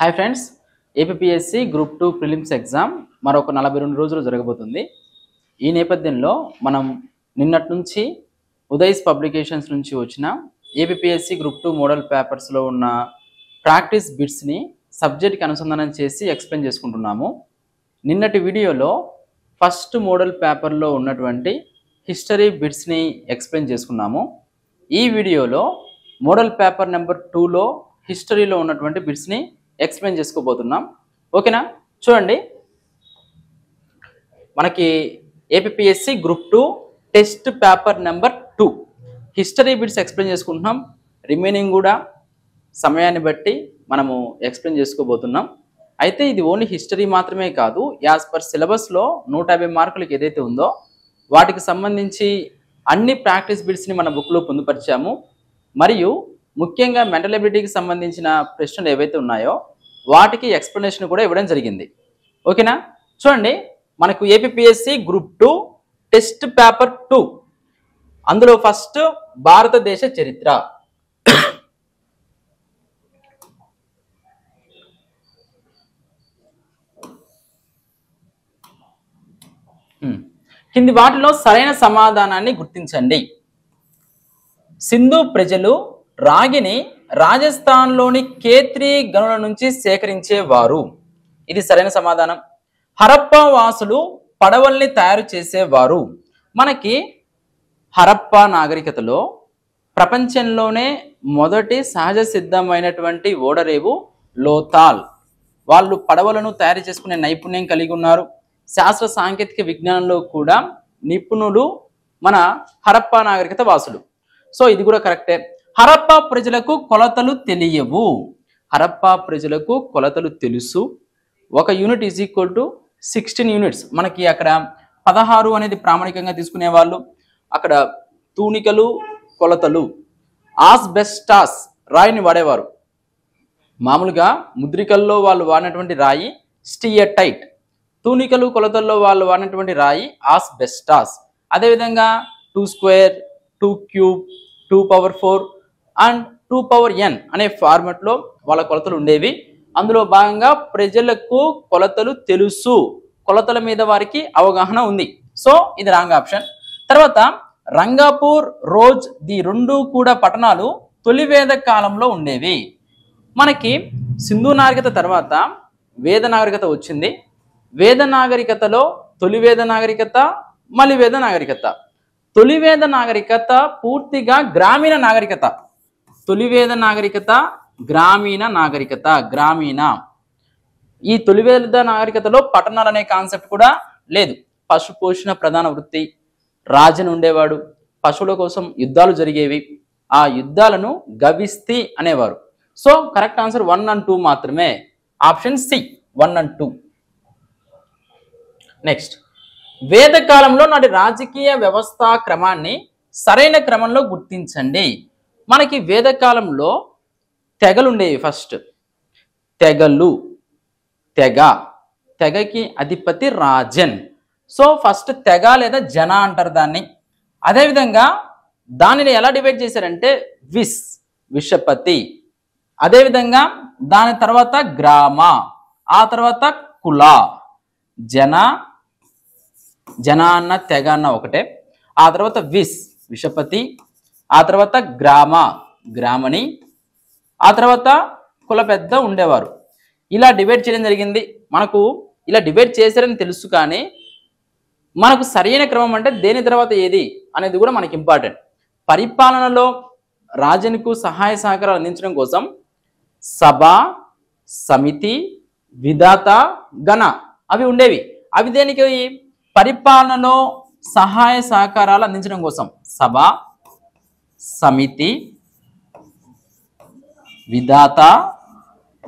hi friends APSC group two prelims exam మరొక నలభై రెండు రోజులు జరగబోతుంది ఈ నేపథ్యంలో మనం నిన్నటి నుంచి ఉదయ్స్ పబ్లికేషన్స్ నుంచి వచ్చిన ఏపీఎస్సి గ్రూప్ టూ మోడల్ పేపర్స్లో ఉన్న ప్రాక్టీస్ బిట్స్ని సబ్జెక్ట్కి అనుసంధానం చేసి ఎక్స్ప్లెయిన్ చేసుకుంటున్నాము నిన్నటి వీడియోలో ఫస్ట్ మోడల్ పేపర్లో ఉన్నటువంటి హిస్టరీ బిట్స్ని ఎక్స్ప్లెయిన్ చేసుకున్నాము ఈ వీడియోలో మోడల్ పేపర్ నెంబర్ టూలో హిస్టరీలో ఉన్నటువంటి బిట్స్ని ఎక్స్ప్లెయిన్ చేసుకోబోతున్నాం ఓకేనా చూడండి మనకి APSC group two test paper number two history bits explain చేసుకుంటున్నాం రిమైనింగ్ కూడా సమయాన్ని బట్టి మనము ఎక్స్ప్లెయిన్ చేసుకోబోతున్నాం అయితే ఇది ఓన్లీ హిస్టరీ మాత్రమే కాదు యాజ్ పర్ సిలబస్లో నూట యాభై మార్కులకి ఏదైతే ఉందో వాటికి సంబంధించి అన్ని ప్రాక్టీస్ బిట్స్ని మన బుక్లో పొందుపరిచాము మరియు ముఖ్యంగా మెంటల్ ఎబిలిటీకి సంబంధించిన ప్రశ్నలు ఏవైతే ఉన్నాయో వాటికి ఎక్స్ప్లెనేషన్ కూడా ఇవ్వడం జరిగింది ఓకేనా చూడండి మనకు APSC group two test paper two అందులో ఫస్ట్ భారతదేశ చరిత్ర కింది వాటిలో సరైన సమాధానాన్ని గుర్తించండి సింధు ప్రజలు రాగిని రాజస్థాన్లోని కేత్రి గనుల నుంచి సేకరించేవారు ఇది సరైన సమాధానం హరప్ప వాసులు పడవల్ని తయారు చేసేవారు మనకి హరప్ప నాగరికతలో ప్రపంచంలోనే మొదటి సహజ సిద్ధమైనటువంటి ఓడరేవు లోతాల్ వాళ్ళు పడవలను తయారు చేసుకునే నైపుణ్యం కలిగి ఉన్నారు శాస్త్ర సాంకేతిక విజ్ఞానంలో కూడా నిపుణులు మన హరప్ప నాగరికత వాసులు సో ఇది కూడా కరెక్టే హరప్ప ప్రజలకు కొలతలు తెలియవు హరప్ప ప్రజలకు కొలతలు తెలుసు ఒక unit is equal to sixteen units మనకి అక్కడ పదహారు అనేది ప్రామాణికంగా తీసుకునే వాళ్ళు అక్కడ తూనికలు కొలతలు ఆస్బెస్టాస్ రాయిని వాడేవారు మామూలుగా ముద్రికల్లో వాళ్ళు వాడినటువంటి రాయి స్టియటైట్ తూనికలు కొలతల్లో వాళ్ళు వాడినటువంటి రాయి ఆస్బెస్టాస్ అదేవిధంగా two square two cube two power four and two power N అనే ఫార్మెట్లో వాళ్ళ కొలతలు ఉండేవి అందులో భాగంగా ప్రజలకు కొలతలు తెలుసు కొలతల మీద వారికి అవగాహన ఉంది సో ఇది రాంగ్ ఆప్షన్ తర్వాత రంగాపూర్ రోజ్ ది రెండు కూడా పట్టణాలు తొలివేద కాలంలో ఉండేవి మనకి సింధు నాగరికత తర్వాత వేద నాగరికత వచ్చింది వేద నాగరికతలో తొలివేద నాగరికత మలివేద నాగరికత తొలివేద నాగరికత పూర్తిగా గ్రామీణ నాగరికత తొలివేద నాగరికత గ్రామీణ నాగరికత గ్రామీణ ఈ తొలివేద నాగరికతలో పట్టణాలు అనే కాన్సెప్ట్ కూడా లేదు పశు పోషణ ప్రధాన వృత్తి రాజును ఉండేవాడు పశువుల కోసం యుద్ధాలు జరిగేవి ఆ యుద్ధాలను గవిస్తి అనేవారు so correct answer one and two మాత్రమే option C one and two next వేద కాలంలో నాటి రాజకీయ వ్యవస్థా క్రమాన్ని సరైన క్రమంలో గుర్తించండి మనకి వేదకాలంలో తెగలుండేవి ఫస్ట్ తెగలు తెగ తెగకి అధిపతి రాజన్ సో ఫస్ట్ తెగ లేదా జన అంటారు దాన్ని అదేవిధంగా దానిని ఎలా డివైడ్ చేశారంటే విస్ విషపతి అదేవిధంగా దాని తర్వాత గ్రామ ఆ తర్వాత కుల జన జన అన్న తెగ అన్న ఒకటే ఆ తర్వాత విస్ విషపతి ఆ తర్వాత గ్రామ గ్రామని ఆ తర్వాత కుల పెద్ద ఉండేవారు ఇలా డిబేట్ చేయడం జరిగింది మనకు ఇలా డిబేట్ చేశారని తెలుసు కానీ మనకు సరైన క్రమం అంటే దేని తర్వాత ఏది అనేది కూడా మనకి ఇంపార్టెంట్ పరిపాలనలో రాజనికు సహాయ సహకారాలు అందించడం కోసం సభ సమితి విధాత గణ అవి ఉండేవి అవి దేనికి పరిపాలనలో సహాయ సహకారాలు అందించడం కోసం సభ సమితి విధాత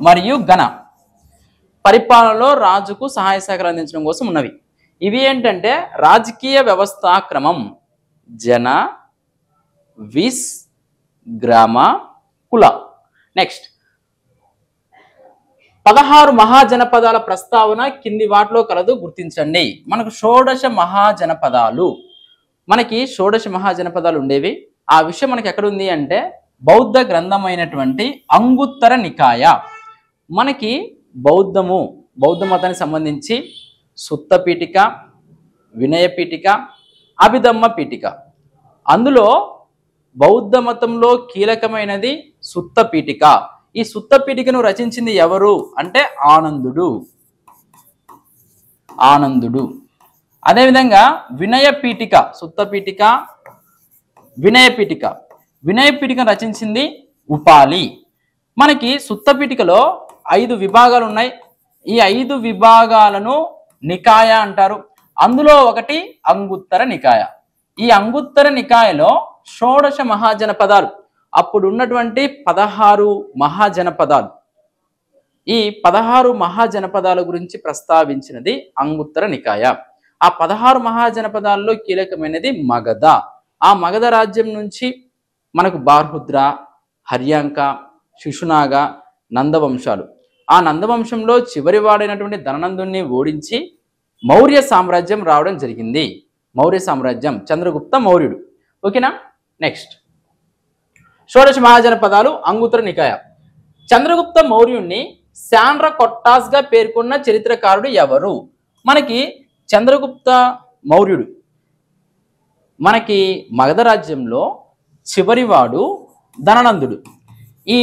మరియు గణ పరిపాలనలో రాజుకు సహాయ సహకారం అందించడం కోసం ఉన్నవి ఇవి ఏంటంటే రాజకీయ వ్యవస్థాక్రమం జన విస్ గ్రామ కుల నెక్స్ట్ పదహారు మహాజనపదాల ప్రస్తావన కింది వాటిలో కలదు గుర్తించండి మనకు షోడశ మహాజనపదాలు మనకి షోడశ మహాజనపదాలు ఉండేవి ఆ విషయం మనకి ఎక్కడుంది అంటే బౌద్ధ గ్రంథమైనటువంటి అంగుత్తర నికాయ మనకి బౌద్ధము బౌద్ధ మతానికి సంబంధించి సుత్త పీఠిక వినయ పీఠిక అభిధమ్మ పీఠిక అందులో బౌద్ధ మతంలో కీలకమైనది సుత్త పీఠిక ఈ సుత్త పీఠికను రచించింది ఎవరు అంటే ఆనందుడు ఆనందుడు అదేవిధంగా వినయ పీఠిక సుత్త పీఠిక వినయ వినయపీఠిక వినయ రచించింది ఉపాలి మనకి సుత్త ఐదు విభాగాలు ఉన్నాయి ఈ ఐదు విభాగాలను నికాయ అంటారు అందులో ఒకటి అంగుత్తర నికాయ ఈ అంగుత్తర నికాయలో షోడశ మహాజనపదాలు అప్పుడు ఉన్నటువంటి పదహారు మహాజనపదాలు ఈ పదహారు మహాజనపదాల గురించి ప్రస్తావించినది అంగుత్తర నికాయ ఆ పదహారు మహాజనపదాల్లో కీలకమైనది మగధ ఆ మగధ రాజ్యం నుంచి మనకు బార్హుద్ర హర్యాంక శిశునాగ నందవంశాలు ఆ నందవంశంలో చివరి వాడైనటువంటి ధననందుణ్ణి ఓడించి మౌర్య సామ్రాజ్యం రావడం జరిగింది మౌర్య సామ్రాజ్యం చంద్రగుప్త మౌర్యుడు ఓకేనా నెక్స్ట్ షోడశ మహాజనపదాలు అంగుత్ర నికాయ చంద్రగుప్త మౌర్యుణ్ణి శాండ్ర కొట్టాస్గా పేర్కొన్న చరిత్రకారుడు ఎవరు మనకి చంద్రగుప్త మౌర్యుడు మనకి మగధ రాజ్యంలో చివరివాడు ధననందుడు ఈ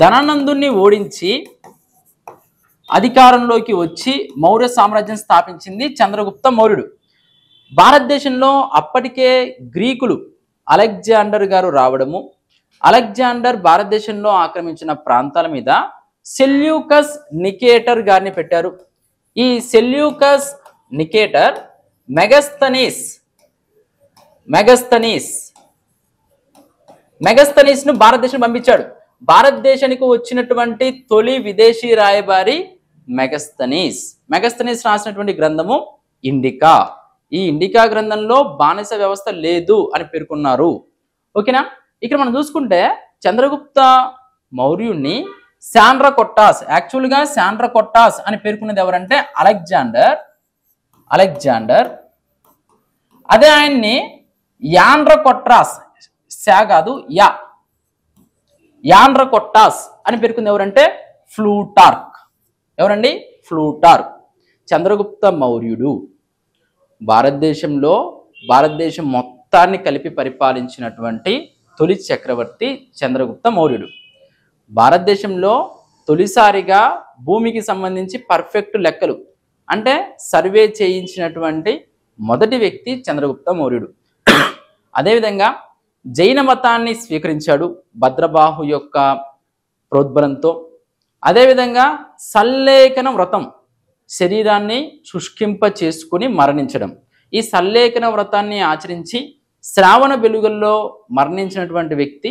ధనానందుణ్ణి ఓడించి అధికారంలోకి వచ్చి మౌర్య సామ్రాజ్యం స్థాపించింది చంద్రగుప్త మౌర్యుడు భారతదేశంలో అప్పటికే గ్రీకులు అలెగ్జాండర్ గారు రావడము అలెగ్జాండర్ భారతదేశంలో ఆక్రమించిన ప్రాంతాల మీద సెల్యూకస్ నికేటర్ గారిని పెట్టారు ఈ Seleucus Nicator Megasthenes Megasthenes Megasthenes ను భారతదేశం పంపించాడు భారతదేశానికి వచ్చినటువంటి తొలి విదేశీ రాయబారి మెగస్తనీస్ మెగస్తనీస్ రాసినటువంటి గ్రంథము ఇండికా ఈ ఇండికా గ్రంథంలో బానిస వ్యవస్థ లేదు అని పేర్కొన్నారు ఓకేనా ఇక్కడ మనం చూసుకుంటే చంద్రగుప్త మౌర్యుణ్ణి శాండ్ర కొట్టాస్ యాక్చువల్గా శాండ్ర కొట్టాస్ అని పేర్కొన్నది ఎవరంటే అలెగ్జాండర్ అలెగ్జాండర్ అదే ఆయన్ని యాండ్రకొట్రాస్ శా కాదు యా యాండ్రకొట్టాస్ అని పేర్కొంది ఎవరంటే ఫ్లూటార్క్ ఎవరండి ఫ్లూటార్క్ చంద్రగుప్త మౌర్యుడు భారతదేశంలో భారతదేశం మొత్తాన్ని కలిపి పరిపాలించినటువంటి తొలి చక్రవర్తి చంద్రగుప్త మౌర్యుడు భారతదేశంలో తొలిసారిగా భూమికి సంబంధించి పర్ఫెక్ట్ లెక్కలు అంటే సర్వే చేయించినటువంటి మొదటి వ్యక్తి చంద్రగుప్త మౌర్యుడు అదేవిధంగా జైన మతాన్ని స్వీకరించాడు భద్రబాహు యొక్క ప్రోద్బలంతో అదేవిధంగా సల్లేఖన వ్రతం శరీరాన్ని శుష్కింప చేసుకుని మరణించడం ఈ సల్లేఖన వ్రతాన్ని ఆచరించి శ్రావణ వెలుగుల్లో మరణించినటువంటి వ్యక్తి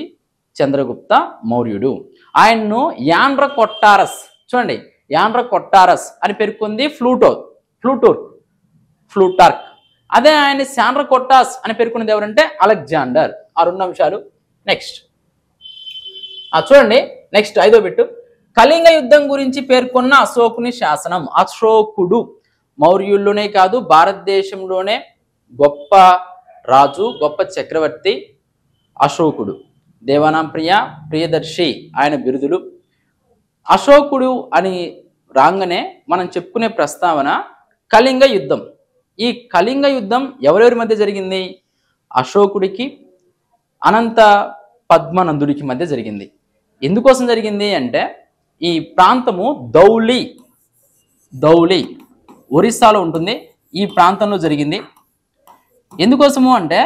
చంద్రగుప్త మౌర్యుడు ఆయన్ను యాండ్ర కొట్టారస్ చూడండి యాండ్ర కొట్టారస్ అని పేర్కొంది ఫ్లూటో ఫ్లూటూర్ ఫ్లూటార్క్ అదే ఆయన శాండ్ర కొట్టాస్ అని పేర్కొన్నది ఎవరంటే అలెగ్జాండర్ ఆ రెండు అంశాలు నెక్స్ట్ చూడండి నెక్స్ట్ ఐదో బిట్టు కళింగ యుద్ధం గురించి పేర్కొన్న అశోకుని శాసనం అశోకుడు మౌర్యుల్లోనే కాదు భారతదేశంలోనే గొప్ప రాజు గొప్ప చక్రవర్తి అశోకుడు దేవానాంప్రియ ప్రియదర్శి ఆయన బిరుదులు అశోకుడు అని రాగానే మనం చెప్పుకునే ప్రస్తావన కళింగ యుద్ధం ఈ కళింగ యుద్ధం ఎవరెవరి మధ్య జరిగింది అశోకుడికి అనంత పద్మనందుడికి మధ్య జరిగింది ఎందుకోసం జరిగింది అంటే ఈ ప్రాంతము దౌలి దౌలి ఒరిస్సాలో ఉంటుంది ఈ ప్రాంతంలో జరిగింది ఎందుకోసము అంటే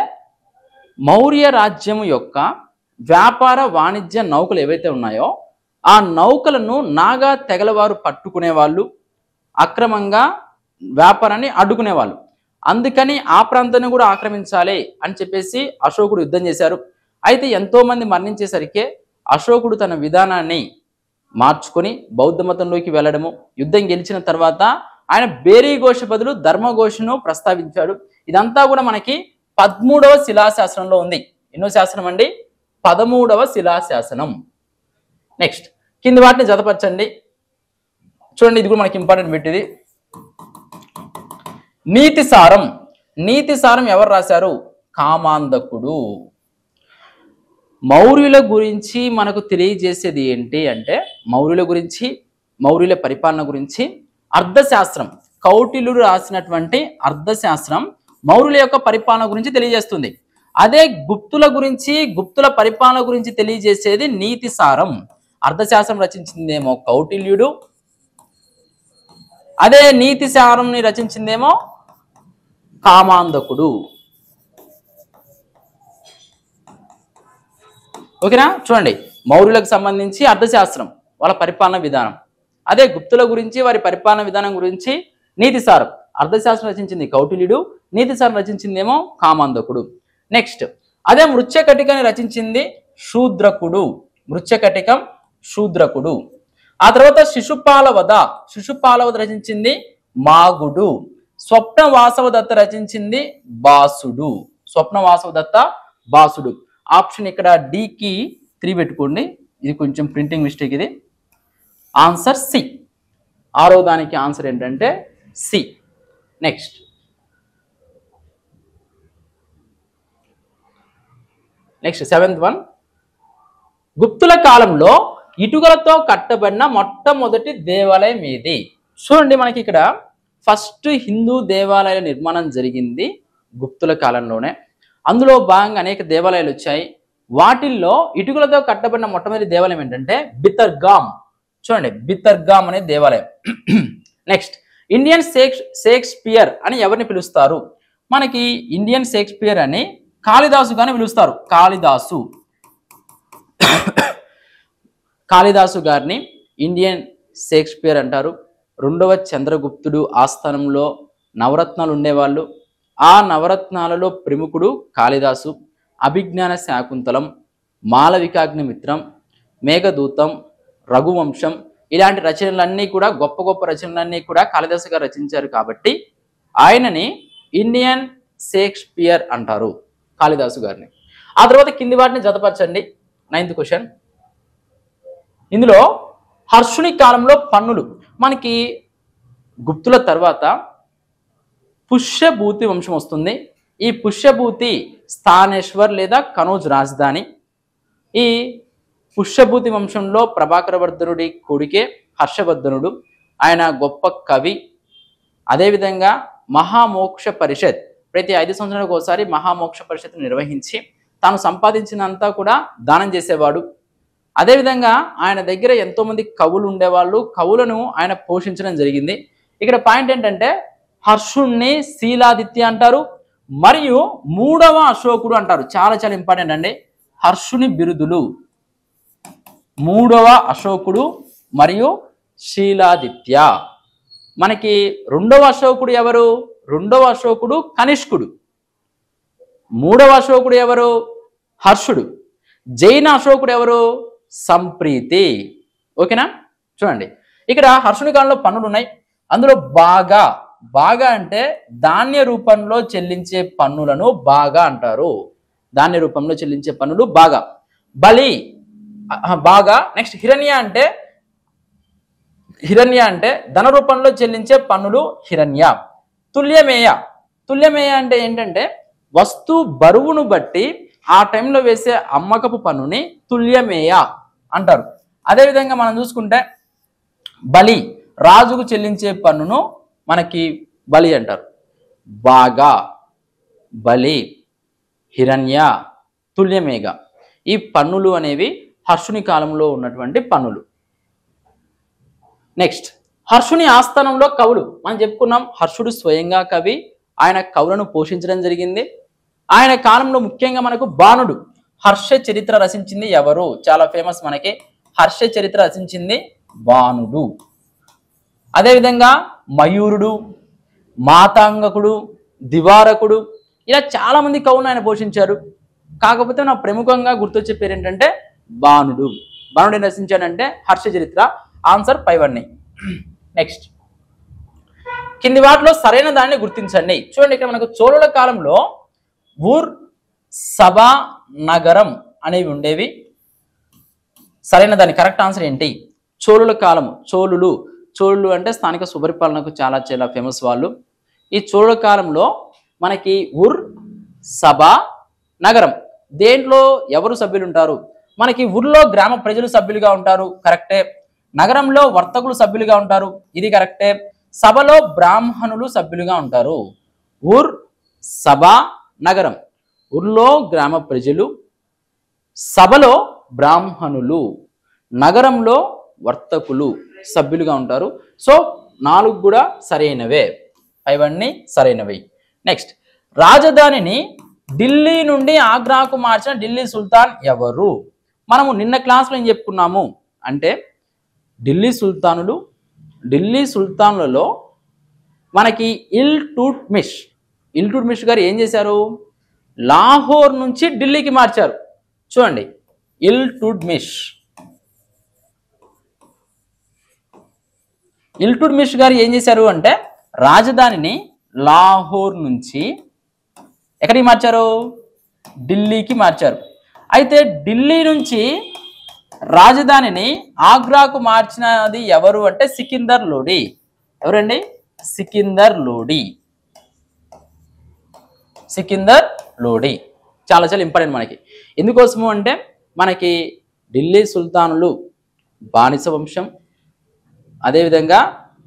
మౌర్య రాజ్యం యొక్క వ్యాపార వాణిజ్య నౌకలు ఏవైతే ఉన్నాయో ఆ నౌకలను నాగా తెగలవారు పట్టుకునేవాళ్ళు అక్రమంగా వ్యాపారాన్ని అడ్డుకునేవాళ్ళు అందుకని ఆ ప్రాంతాన్ని కూడా ఆక్రమించాలి అని చెప్పేసి అశోకుడు యుద్ధం చేశారు అయితే ఎంతోమంది మరణించేసరికి అశోకుడు తన విధానాన్ని మార్చుకొని బౌద్ధ మతంలోకి వెళ్ళడము యుద్ధం గెలిచిన తర్వాత ఆయన బేరీఘోష బదులు ధర్మఘోషను ప్రస్తావించాడు ఇదంతా కూడా మనకి పదమూడవ శిలాశాసనంలో ఉంది ఎన్నో శాసనం అండి పదమూడవ శిలాశాసనం నెక్స్ట్ కింది వాటిని జతపరచండి చూడండి ఇది కూడా మనకి ఇంపార్టెంట్ పెట్టింది నీతి సారం నీతి సారం ఎవరు రాశారు కామాంధకుడు మౌర్యుల గురించి మనకు తెలియజేసేది ఏంటి అంటే మౌర్యుల గురించి మౌర్యుల పరిపాలన గురించి అర్థశాస్త్రం కౌటిలుడు రాసినటువంటి అర్థశాస్త్రం మౌర్యుల యొక్క పరిపాలన గురించి తెలియజేస్తుంది అదే గుప్తుల గురించి గుప్తుల పరిపాలన గురించి తెలియజేసేది నీతి సారం అర్థశాస్త్రం రచించిందేమో కౌటిల్యుడు అదే నీతి సారంని రచించిందేమో కామాంధకుడు ఓకేనా చూడండి మౌర్యులకు సంబంధించి అర్థశాస్త్రం వాళ్ళ పరిపాలన విధానం అదే గుప్తుల గురించి వారి పరిపాలన విధానం గురించి నీతి సారం అర్థశాస్త్రం రచించింది కౌటిల్యుడు నీతి సారం రచించిందేమో కామాంధకుడు నెక్స్ట్ అదే మృత్యకటికని రచించింది శూద్రకుడు మృత్యకటికం శూద్రకుడు ఆ తర్వాత శిశుపాలవద శిశుపాలవద రచించింది మాగుడు స్వప్న వాసవదత్త రచించింది బాసుడు స్వప్న వాసవదత్త బాసుడు ఆప్షన్ ఇక్కడ డికి త్రీ పెట్టుకోండి ఇది కొంచెం ప్రింటింగ్ మిస్టేక్ ఇది ఆన్సర్ సి ఆరో దానికి ఆన్సర్ ఏంటంటే C next next seventh one గుప్తుల కాలంలో ఇటుకలతో కట్టబడిన మొట్టమొదటి దేవాలయం ఏది చూడండి మనకి ఇక్కడ ఫస్ట్ హిందూ దేవాలయాల నిర్మాణం జరిగింది గుప్తుల కాలంలోనే అందులో భాగంగా అనేక దేవాలయాలు వచ్చాయి వాటిల్లో ఇటుకలతో కట్టబడిన మొట్టమొదటి దేవాలయం ఏంటంటే బితర్గామ్ చూడండి బితర్గామ్ అనే దేవాలయం నెక్స్ట్ ఇండియన్ షేక్స్ షేక్స్పియర్ అని ఎవరిని పిలుస్తారు మనకి ఇండియన్ షేక్స్పియర్ అని కాళిదాసు గాని పిలుస్తారు కాళిదాసు కాళిదాసు గారిని ఇండియన్ షేక్స్పియర్ అంటారు రెండవ చంద్రగుప్తుడు ఆస్థానంలో నవరత్నాలు ఉండేవాళ్ళు ఆ నవరత్నాలలో ప్రముఖుడు కాళిదాసు అభిజ్ఞాన శాకుంతలం మాలవికాగ్నిమిత్రం మేఘదూతం రఘువంశం ఇలాంటి రచనలన్నీ కూడా గొప్ప గొప్ప రచనలన్నీ కూడా కాళిదాసు గారు రచించారు కాబట్టి ఆయనని ఇండియన్ షేక్స్పియర్ అంటారు కాళిదాసు గారిని ఆ తర్వాత కింది వాటిని జతపరచండి నైన్త్ క్వశ్చన్ ఇందులో హర్షుని కాలంలో పన్నులు మనకి గుప్తుల తర్వాత పుష్యభూతి వంశం వస్తుంది ఈ పుష్యభూతి స్థానేశ్వర్ లేదా కనోజ్ రాజధాని ఈ పుష్యభూతి వంశంలో ప్రభాకరవర్ధనుడి కొడుకే హర్షవర్ధనుడు ఆయన గొప్ప కవి అదేవిధంగా మహామోక్ష పరిషత్ ప్రతి ఐదు సంవత్సరాలకు ఒకసారి మహామోక్ష పరిషత్ నిర్వహించి తాను సంపాదించినంతా కూడా దానం చేసేవాడు అదేవిధంగా ఆయన దగ్గర ఎంతోమంది కవులు ఉండేవాళ్ళు కవులను ఆయన పోషించడం జరిగింది ఇక్కడ పాయింట్ ఏంటంటే హర్షుణ్ణి శీలాదిత్య అంటారు మరియు మూడవ అశోకుడు అంటారు చాలా చాలా ఇంపార్టెంట్ అండి హర్షుని బిరుదులు మూడవ అశోకుడు మరియు శీలాదిత్య మనకి రెండవ అశోకుడు ఎవరు రెండవ అశోకుడు కనిష్కుడు మూడవ అశోకుడు ఎవరు హర్షుడు జైన అశోకుడు ఎవరు సంప్రీతి ఓకేనా చూడండి ఇక్కడ హర్షుని కాలంలో పన్నులు ఉన్నాయి అందులో బాగా బాగా అంటే ధాన్య రూపంలో చెల్లించే పన్నులను బాగా అంటారు ధాన్య రూపంలో చెల్లించే పన్నులు బాగా బలి బాగా నెక్స్ట్ హిరణ్య అంటే హిరణ్య అంటే ధన రూపంలో చెల్లించే పన్నులు హిరణ్య తుల్యమేయ తుల్యమేయ అంటే ఏంటంటే వస్తు బరువును బట్టి ఆ టైంలో వేసే అమ్మకపు పన్నుని తుల్యమేయ అంటారు అదేవిధంగా మనం చూసుకుంటే బలి రాజుకు చెల్లించే పన్నును మనకి బలి అంటారు బాగా బలి హిరణ్య తుల్యమేఘ ఈ పన్నులు అనేవి హర్షుని కాలంలో ఉన్నటువంటి పన్నులు నెక్స్ట్ హర్షుని ఆస్థానంలో కవులు మనం చెప్పుకున్నాం హర్షుడు స్వయంగా కవి ఆయన కవులను పోషించడం జరిగింది ఆయన కాలంలో ముఖ్యంగా మనకు బాణుడు హర్ష చరిత్ర రచించింది ఎవరు చాలా ఫేమస్ మనకి హర్ష చరిత్ర రచించింది బాణుడు అదేవిధంగా మయూరుడు మాతాంగకుడు దివారకుడు ఇలా చాలామంది కవులను ఆయన పోషించారు కాకపోతే నా ప్రముఖంగా గుర్తొచ్చే పేరు ఏంటంటే బాణుడు బాణుడు ఏం రచించాడంటే హర్ష చరిత్ర ఆన్సర్ పైవన్నీ నెక్స్ట్ కింది వాటిలో సరైన దాన్ని గుర్తించండి చూడండి ఇక్కడ మనకు చోళుల కాలంలో ఊర్ సభ నగరం అనేవి ఉండేవి సరైన దాని కరెక్ట్ ఆన్సర్ ఏంటి చోళుల కాలము చోళులు చోళులు అంటే స్థానిక సుపరిపాలనకు చాలా చాలా ఫేమస్ వాళ్ళు ఈ చోళుల కాలంలో మనకి ఉర్ సభ నగరం దేంట్లో ఎవరు సభ్యులు ఉంటారు మనకి ఊర్లో గ్రామ ప్రజలు సభ్యులుగా ఉంటారు కరెక్టే నగరంలో వర్తకులు సభ్యులుగా ఉంటారు ఇది కరెక్టే సభలో బ్రాహ్మణులు సభ్యులుగా ఉంటారు ఊర్ సభ నగరం ఊర్లో గ్రామ ప్రజలు సభలో బ్రాహ్మణులు నగరంలో వర్తకులు సభ్యులుగా ఉంటారు సో నాలుగు కూడా సరైనవే అవన్నీ సరైనవి నెక్స్ట్ రాజధానిని ఢిల్లీ నుండి ఆగ్రాకు మార్చిన ఢిల్లీ సుల్తాన్ ఎవరు మనము నిన్న క్లాస్లో ఏం చెప్పుకున్నాము అంటే ఢిల్లీ సుల్తానులు ఢిల్లీ సుల్తాన్లలో మనకి ఇల్ టూట్మిష్ ఇల్ టూట్మిష్ గారు ఏం చేశారు లాహోర్ నుంచి ఢిల్లీకి మార్చారు చూడండి ఇల్ టుడ్మిష్ ఇల్టుడ్మిష్ గారు ఏం చేశారు అంటే రాజధానిని లాహోర్ నుంచి ఎక్కడికి మార్చారు ఢిల్లీకి మార్చారు అయితే ఢిల్లీ నుంచి రాజధానిని ఆగ్రాకు మార్చినది ఎవరు అంటే సికిందర్ లోడి ఎవరండి సికిందర్ లోడి సికిందర్ లోడి చాలా చాలా ఇంపార్టెంట్ మనకి ఎందుకోసము అంటే మనకి ఢిల్లీ సుల్తానులు బానిస వంశం అదేవిధంగా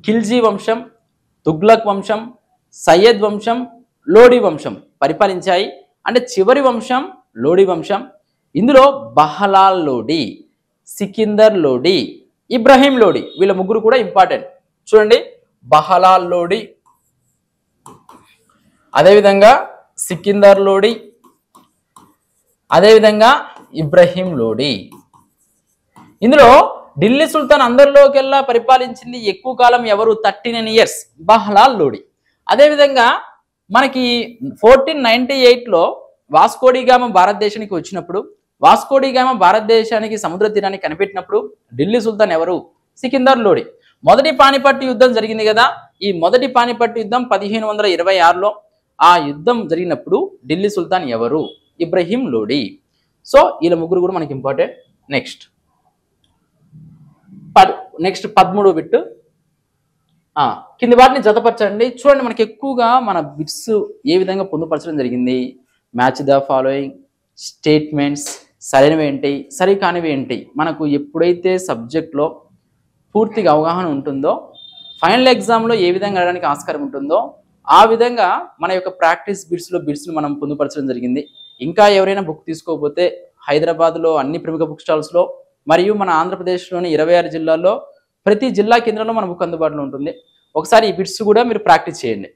ఖిల్జీ వంశం తుగ్లక్ వంశం సయ్యద్ వంశం లోడి వంశం పరిపాలించాయి అంటే చివరి వంశం లోడి వంశం ఇందులో బహలాల్ లోడి సికిందర్ లోడి ఇబ్రహీం లోడి వీళ్ళ ముగ్గురు కూడా ఇంపార్టెంట్ చూడండి బహలాల్ లోడి అదేవిధంగా సికిందర్ లోడి అదేవిధంగా ఇబ్రహీం లోడి ఇందులో ఢిల్లీ సుల్తాన్ అందరిలోకెల్లా పరిపాలించింది ఎక్కువ కాలం ఎవరు థర్టీన్ ఇయర్స్ బహ్లాల్ లోడి అదేవిధంగా మనకి ఫోర్టీన్ నైన్టీ ఎయిట్లో వాస్కోడిగామ భారతదేశానికి వచ్చినప్పుడు వాస్కోడిగామ భారతదేశానికి సముద్ర తీరాన్ని కనిపెట్టినప్పుడు ఢిల్లీ సుల్తాన్ ఎవరు సికిందర్ లోడి మొదటి పానిపట్టు యుద్ధం జరిగింది కదా ఈ మొదటి పానిపట్టు యుద్ధం పదిహేను వందల ఇరవై ఆరులో ఆ యుద్ధం జరిగినప్పుడు ఢిల్లీ సుల్తాన్ ఎవరు ఇబ్రహీం లోడి సో వీళ్ళ ముగ్గురు కూడా మనకి ఇంపార్టెంట్ నెక్స్ట్ నెక్స్ట్ పదమూడో బిట్ కింది వాటిని జతపరచండి చూడండి మనకి ఎక్కువగా మన బిట్స్ ఏ విధంగా పొందుపరచడం జరిగింది మ్యాచ్ ద ఫాలోయింగ్ స్టేట్మెంట్స్ సరైనవి ఏంటి సరి కానివి ఏంటి మనకు ఎప్పుడైతే సబ్జెక్ట్లో పూర్తిగా అవగాహన ఉంటుందో ఫైనల్ ఎగ్జామ్లో ఏ విధంగా అడగడానికి ఆస్కారం ఉంటుందో ఆ విధంగా మన యొక్క ప్రాక్టీస్ బిడ్స్లో బిడ్స్ను మనం పొందుపరచడం జరిగింది ఇంకా ఎవరైనా బుక్ తీసుకోకపోతే హైదరాబాద్లో అన్ని ప్రముఖ బుక్ స్టాల్స్లో మరియు మన ఆంధ్రప్రదేశ్లోని ఇరవై ఆరు జిల్లాల్లో ప్రతి జిల్లా కేంద్రంలో మన బుక్ అందుబాటులో ఉంటుంది ఒకసారి ఈ బిడ్స్ కూడా మీరు ప్రాక్టీస్ చేయండి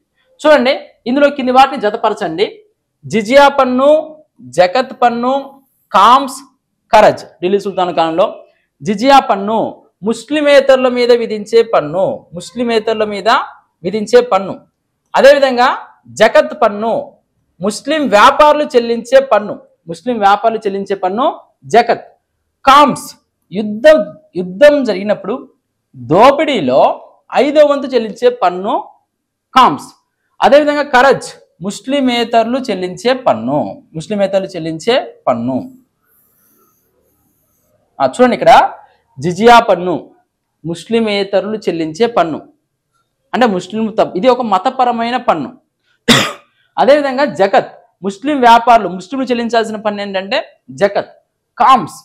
చూడండి ఇందులో కింది వాటిని జతపరచండి జిజియా పన్ను జగత్ పన్ను కామ్స్ కరజ్ ఢిల్లీ సుల్తాన్ కాలంలో జిజియా పన్ను ముస్లిమేతరుల మీద విధించే పన్ను ముస్లిమేతరుల మీద విధించే పన్ను అదేవిధంగా జకత్ పన్ను ముస్లిం వ్యాపారులు చెల్లించే పన్ను ముస్లిం వ్యాపారులు చెల్లించే పన్ను జకత్ కామ్స్ యుద్ధం యుద్ధం జరిగినప్పుడు దోపిడీలో ఐదో వంతు చెల్లించే పన్ను కామ్స్ అదేవిధంగా కరజ్ ముస్లిమేతరులు చెల్లించే పన్ను ముస్లిమేతరులు చెల్లించే పన్ను చూడండి ఇక్కడ జిజియా పన్ను ముస్లిమేతరులు చెల్లించే పన్ను అంటే ముస్లిం తప్ ఇది ఒక మతపరమైన పన్ను అదేవిధంగా జకత్ ముస్లిం వ్యాపారులు ముస్లింలు చెల్లించాల్సిన పన్ను ఏంటంటే జకత్ కామ్స్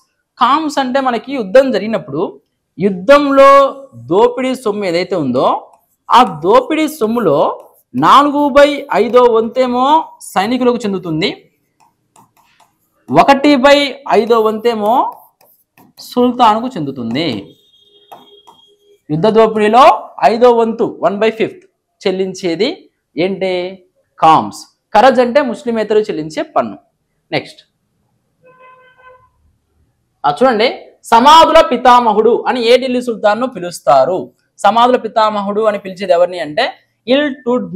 కామ్స్ అంటే మనకి యుద్ధం జరిగినప్పుడు యుద్ధంలో దోపిడీ సొమ్ము ఏదైతే ఉందో ఆ దోపిడీ సొమ్ములో నాలుగు బై ఐదో వంతేమో సైనికులకు చెందుతుంది ఒకటి బై ఐదో వంతేమో సుల్తాన్కు చెందుతుంది యుద్ధ దోపిడీలో ఐదో వంతు వన్ బై ఫిఫ్త్ చెల్లించేది ఏంటి కామ్స్ కరజ్ అంటే ముస్లిమేతరు చెల్లించే పన్ను నెక్స్ట్ చూడండి సమాధుల పితామహుడు అని ఏ ఢిల్లీ సుల్తాన్ ను పిలుస్తారు సమాధుల పితామహుడు అని పిలిచేది ఎవరిని అంటే ఇల్ టుడ్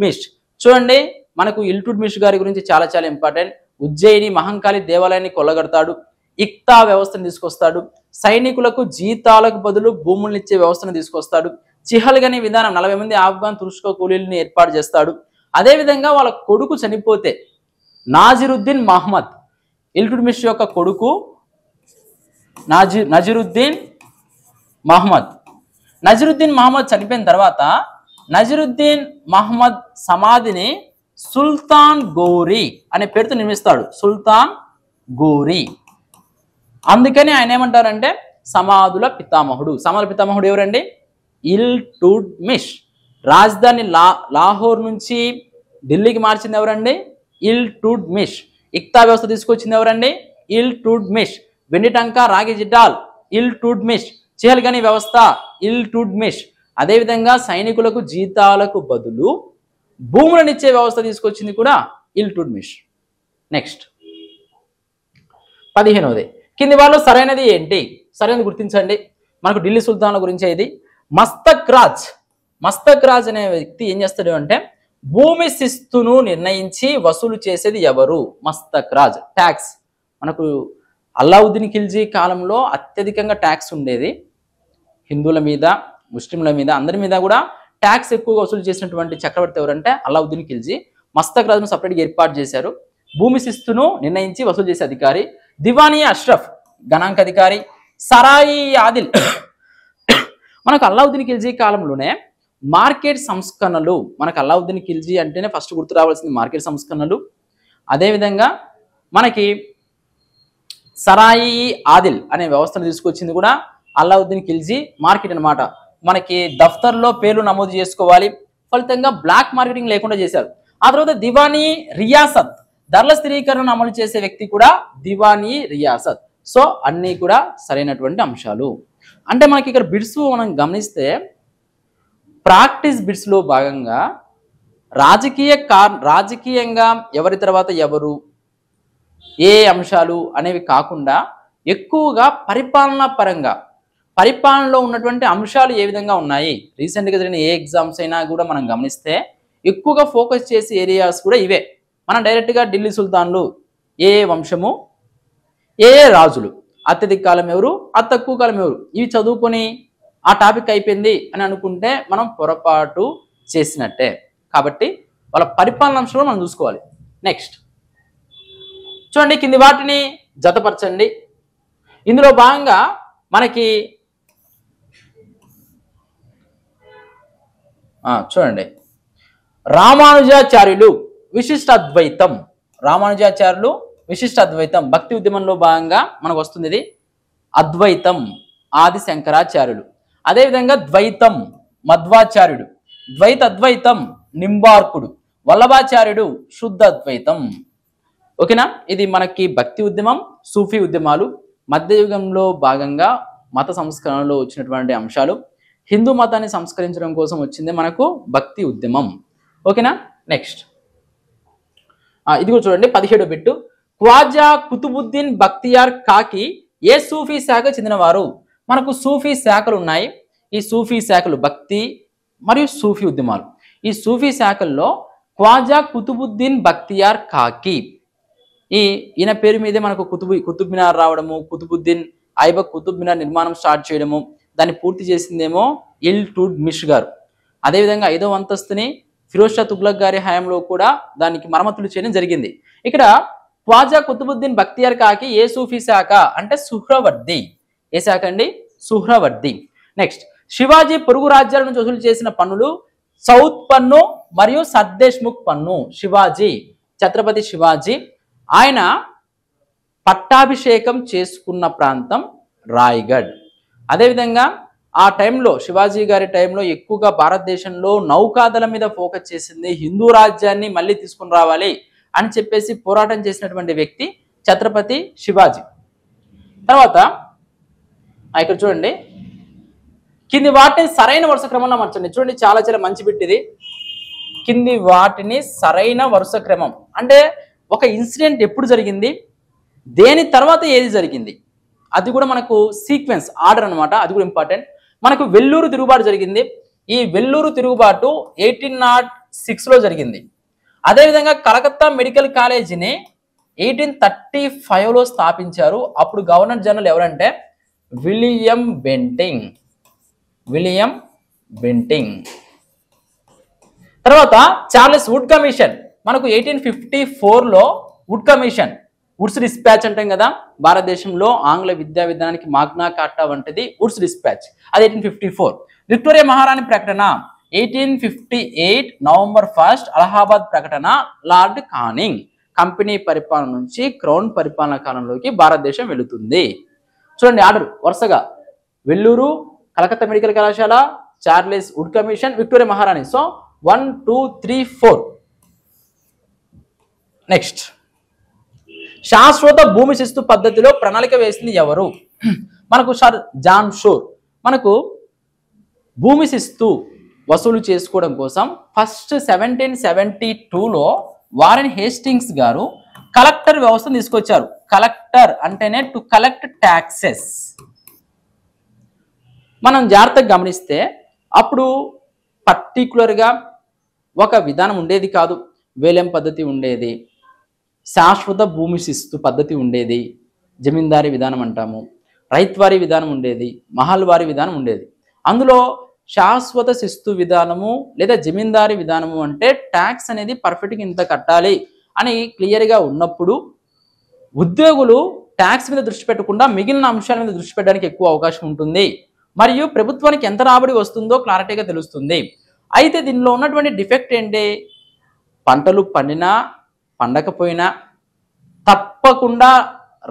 చూడండి మనకు ఇల్టుడ్ మిష్ గారి గురించి చాలా చాలా ఇంపార్టెంట్ ఉజ్జయిని మహంకాళి దేవాలయాన్ని కొల్లగడతాడు ఇక్తా వ్యవస్థను తీసుకొస్తాడు సైనికులకు జీతాలకు బదులు భూములను ఇచ్చే వ్యవస్థను తీసుకొస్తాడు గనే విధానం నలభై మంది ఆఫ్ఘాన్ తురుష్క కూలీలను ఏర్పాటు చేస్తాడు అదేవిధంగా వాళ్ళ కొడుకు చనిపోతే నాజిరుద్దీన్ మహమ్మద్ ఇల్టుడ్మిష్ యొక్క కొడుకు నాజి నజీరుద్దీన్ మహమ్మద్ నజీరుద్దీన్ మహమ్మద్ చనిపోయిన తర్వాత నజీరుద్దీన్ మహమ్మద్ సమాధిని సుల్తాన్ గోరీ అనే పేరుతో నిర్మిస్తాడు సుల్తాన్ గోరీ అందుకని ఆయన ఏమంటారంటే సమాధుల పితామహుడు సమాధుల పితామహుడు ఎవరండి ఇల్ టూడ్ మిష్ రాజధాని లా లాహోర్ నుంచి ఢిల్లీకి మార్చింది ఎవరండి ఇల్ టూడ్ మిష్ ఇక్తా వ్యవస్థ తీసుకొచ్చింది ఎవరండి ఇల్ టూడ్ మిష్ వెండిటంక రాగి జిడ్డాల్ ఇల్ టూడ్ మిష్ చిహల్గని వ్యవస్థ ఇల్ టూడ్ మిష్ అదేవిధంగా సైనికులకు జీతాలకు బదులు భూములనిచ్చే వ్యవస్థ తీసుకొచ్చింది కూడా ఇల్ టూడ్ మిష్ నెక్స్ట్ పదిహేనోది కింది వాళ్ళు సరైనది ఏంటి సరైనది గుర్తించండి మనకు ఢిల్లీ సుల్తాన్ల గురించి ఇది మస్తక్ రాజ్ మస్తక్ రాజ్ అనే వ్యక్తి ఏం చేస్తాడు అంటే భూమి శిస్తును నిర్ణయించి వసూలు చేసేది ఎవరు మస్తక్ రాజ్ ట్యాక్స్ మనకు అల్లావుద్దీన్ ఖిల్జీ కాలంలో అత్యధికంగా ట్యాక్స్ ఉండేది హిందువుల మీద ముస్లింల మీద అందరి మీద కూడా ట్యాక్స్ ఎక్కువగా వసూలు చేసినటువంటి చక్రవర్తి ఎవరంటే అల్లావుద్దీన్ ఖిల్జీ మస్తక్ రాజును సపరేట్గా ఏర్పాటు చేశారు భూమి శిస్తును నిర్ణయించి వసూలు చేసే అధికారి దివానీ అష్రఫ్ గణాంక అధికారి సరాయి ఆదిల్ మనకు అల్లావుద్దీన్ ఖిల్జీ కాలంలోనే మార్కెట్ సంస్కరణలు మనకు అల్లావుద్దీన్ ఖిల్జీ అంటేనే ఫస్ట్ గుర్తు రావాల్సింది మార్కెట్ సంస్కరణలు అదేవిధంగా మనకి సరాయి ఆదిల్ అనే వ్యవస్థను తీసుకొచ్చింది కూడా అల్లావుద్దీన్ ఖిల్జీ మార్కెట్ అనమాట మనకి దఫ్తర్లో పేర్లు నమోదు చేసుకోవాలి ఫలితంగా బ్లాక్ మార్కెటింగ్ లేకుండా చేశారు ఆ తర్వాత దివానీ రియాసత్ ధరల స్థిరీకరణ అమలు చేసే వ్యక్తి కూడా దివానీ రియాసత్ సో అన్నీ కూడా సరైనటువంటి అంశాలు అంటే మనకి ఇక్కడ బిడ్స్ మనం గమనిస్తే ప్రాక్టీస్ బిడ్స్లో భాగంగా రాజకీయ రాజకీయంగా ఎవరి తర్వాత ఎవరు ఏ అంశాలు అనేవి కాకుండా ఎక్కువగా పరిపాలనా పరంగా పరిపాలనలో ఉన్నటువంటి అంశాలు ఏ విధంగా ఉన్నాయి రీసెంట్గా జరిగిన ఏ ఎగ్జామ్స్ అయినా కూడా మనం గమనిస్తే ఎక్కువగా ఫోకస్ చేసే ఏరియాస్ కూడా ఇవే మనం డైరెక్ట్గా ఢిల్లీ సుల్తాన్లు ఏ ఏ వంశము ఏ ఏ రాజులు అత్యధిక కాలం ఎవరు తక్కువ కాలం ఎవరు ఇవి చదువుకొని ఆ టాపిక్ అయిపోయింది అని అనుకుంటే మనం పొరపాటు చేసినట్టే కాబట్టి వాళ్ళ పరిపాలన అంశంలో మనం చూసుకోవాలి నెక్స్ట్ చూడండి కింది వాటిని జతపరచండి ఇందులో భాగంగా మనకి చూడండి రామానుజాచార్యులు విశిష్టాద్వైతం రామానుజాచార్యులు విశిష్టాద్వైతం భక్తి ఉద్యమంలో భాగంగా మనకు వస్తుంది ఇది అద్వైతం ఆది శంకరాచార్యులు అదేవిధంగా ద్వైతం మధ్వాచార్యుడు ద్వైత అద్వైతం నింబార్కుడు వల్లభాచార్యుడు శుద్ధ అద్వైతం ఓకేనా ఇది మనకి భక్తి ఉద్యమం సూఫీ ఉద్యమాలు మధ్యయుగంలో భాగంగా మత సంస్కరణలో వచ్చినటువంటి అంశాలు హిందూ మతాన్ని సంస్కరించడం కోసం వచ్చింది మనకు భక్తి ఉద్యమం ఓకేనా నెక్స్ట్ ఇది కూడా చూడండి పదిహేడు బిట్టు ఖ్వాజా కుతుబుద్దీన్ బక్తియార్ కాకి ఏ సూఫీ శాఖ చెందినవారు మనకు సూఫీ శాఖలు ఉన్నాయి ఈ సూఫీ శాఖలు భక్తి మరియు సూఫీ ఉద్యమాలు ఈ సూఫీ శాఖల్లో ఖ్వాజా కుతుబుద్దీన్ బక్తియార్ కాకి ఈ ఈయన పేరు మీదే మనకు కుతుబు కుతుబ్మినార్ రావడము కుతుబుద్దీన్ ఐబక్ కుతుబ్మినార్ నిర్మాణం స్టార్ట్ చేయడము దాన్ని పూర్తి చేసిందేమో ఇల్ టుడ్ మిష్ గారు అదేవిధంగా ఐదో అంతస్తుని ఫిరోజ్ షా తుగ్లక్ గారి హయాంలో కూడా దానికి మరమ్మతులు చేయడం జరిగింది ఇక్కడ ఖ్వాజా కుతుబుద్దీన్ బక్తియార్ కాకి ఏ సూఫీ శాఖ అంటే సుహ్రవర్ది ఏ శాఖ అండి సుహ్రవర్ది నెక్స్ట్ శివాజీ పొరుగు రాజ్యాల నుంచి వసూలు చేసిన పన్నులు సౌత్ పన్ను మరియు ముఖ్ పన్ను శివాజీ ఛత్రపతి శివాజీ ఆయన పట్టాభిషేకం చేసుకున్న ప్రాంతం రాయ్గఢ్ అదేవిధంగా ఆ టైంలో శివాజీ గారి టైంలో ఎక్కువగా భారతదేశంలో నౌకాదల మీద ఫోకస్ చేసింది హిందూ రాజ్యాన్ని మళ్ళీ తీసుకుని రావాలి అని చెప్పేసి పోరాటం చేసినటువంటి వ్యక్తి ఛత్రపతి శివాజీ తర్వాత ఇక్కడ చూడండి కింది వాటిని సరైన వరుస క్రమంలో మార్చండి చూడండి చాలా చాలా మంచి పెట్టిది కింది వాటిని సరైన వరుస క్రమం అంటే ఒక ఇన్సిడెంట్ ఎప్పుడు జరిగింది దేని తర్వాత ఏది జరిగింది అది కూడా మనకు సీక్వెన్స్ ఆర్డర్ అనమాట అది కూడా ఇంపార్టెంట్ మనకు వెల్లూరు తిరుగుబాటు జరిగింది ఈ వెల్లూరు తిరుగుబాటు ఎయిటీన్ నాట్ సిక్స్లో జరిగింది అదేవిధంగా కలకత్తా మెడికల్ కాలేజీని ఎయిటీన్ థర్టీ ఫైవ్లో స్థాపించారు అప్పుడు గవర్నర్ జనరల్ ఎవరంటే విలియం బెంటింగ్ విలియం బెంటింగ్ తర్వాత చార్లెస్ వుడ్ కమిషన్ మనకు ఎయిటీన్ ఫిఫ్టీ ఫోర్లో వుడ్ కమిషన్ వుడ్స్ డిస్పాచ్ అంటాం కదా భారతదేశంలో ఆంగ్ల విద్యా విధానానికి మాగ్నా కాటా వంటిది ఉర్స్ డిస్పాచ్ అది ఎయిటీన్ ఫిఫ్టీ ఫోర్ విక్టోరియా మహారాణి ప్రకటన eighteen fifty eight November first Allahabad ప్రకటన లార్డ్ కానింగ్ కంపెనీ పరిపాలన నుంచి క్రౌన్ పరిపాలన కాలంలోకి భారతదేశం వెళుతుంది చూడండి ఆర్డర్ వరుసగా వెల్లూరు కలకత్తా మెడికల్ కళాశాల చార్లెస్ వుడ్ కమిషన్ విక్టోరియా మహారాణి so one two three four next శాశ్వత భూమి శిస్తు పద్ధతిలో ప్రణాళిక వేసింది ఎవరు మనకు సార్ జాన్ షోర్ మనకు భూమి శిస్తు వసూలు చేసుకోవడం కోసం ఫస్ట్ సెవెంటీన్ సెవెంటీ టూలో వారెన్ హేస్టింగ్స్ గారు కలెక్టర్ వ్యవస్థను తీసుకొచ్చారు కలెక్టర్ అంటేనే టు కలెక్ట్ ట్యాక్సెస్ మనం జాగ్రత్తగా గమనిస్తే అప్పుడు పర్టికులర్గా ఒక విధానం ఉండేది కాదు వేలం పద్ధతి ఉండేది శాశ్వత భూమి శిస్తు పద్ధతి ఉండేది జమీందారీ విధానం అంటాము రైత్వారి విధానం ఉండేది మహల్ వారి విధానం ఉండేది అందులో శాశ్వత శిస్తు విధానము లేదా జమీందారీ విధానము అంటే ట్యాక్స్ అనేది పర్ఫెక్ట్గా ఇంత కట్టాలి అని క్లియర్గా ఉన్నప్పుడు ఉద్యోగులు ట్యాక్స్ మీద దృష్టి పెట్టకుండా మిగిలిన అంశాల మీద దృష్టి పెట్టడానికి ఎక్కువ అవకాశం ఉంటుంది మరియు ప్రభుత్వానికి ఎంత రాబడి వస్తుందో క్లారిటీగా తెలుస్తుంది అయితే దీనిలో ఉన్నటువంటి డిఫెక్ట్ ఏంటి పంటలు పండినా పండకపోయినా తప్పకుండా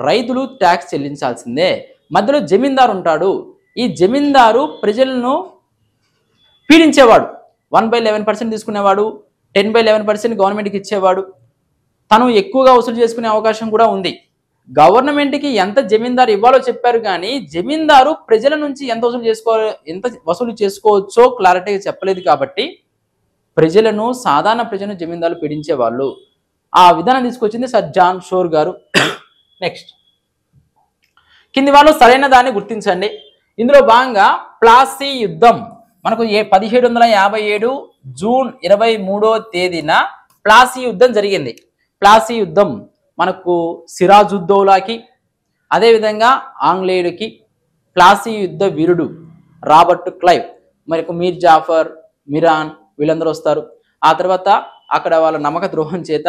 రైతులు ట్యాక్స్ చెల్లించాల్సిందే మధ్యలో జమీందారు ఉంటాడు ఈ జమీందారు ప్రజలను పీడించేవాడు వన్ బై లెవెన్ పర్సెంట్ తీసుకునేవాడు టెన్ బై లెవెన్ పర్సెంట్ గవర్నమెంట్కి ఇచ్చేవాడు తను ఎక్కువగా వసూలు చేసుకునే అవకాశం కూడా ఉంది గవర్నమెంట్కి ఎంత జమీందారు ఇవ్వాలో చెప్పారు కానీ జమీందారు ప్రజల నుంచి ఎంత వసూలు చేసుకో ఎంత వసూలు చేసుకోవచ్చో క్లారిటీగా చెప్పలేదు కాబట్టి ప్రజలను సాధారణ ప్రజలను జమీందారులు పీడించేవాళ్ళు ఆ విధానం తీసుకొచ్చింది సర్ జాన్ షోర్ గారు నెక్స్ట్ కింది వాళ్ళు సరైన దాన్ని గుర్తించండి ఇందులో భాగంగా ప్లాసీ యుద్ధం మనకు ఏ పదిహేడు వందల యాభై ఏడు జూన్ ఇరవై మూడో తేదీన ప్లాసీ యుద్ధం జరిగింది ప్లాసీ యుద్ధం మనకు సిరాజుద్దౌలాకి అదేవిధంగా ఆంగ్లేయుడికి ప్లాసీ యుద్ధ వీరుడు రాబర్ట్ క్లైవ్ మరికు మీర్ జాఫర్ మిరాన్ వీళ్ళందరూ వస్తారు ఆ తర్వాత అక్కడ వాళ్ళ నమ్మక ద్రోహం చేత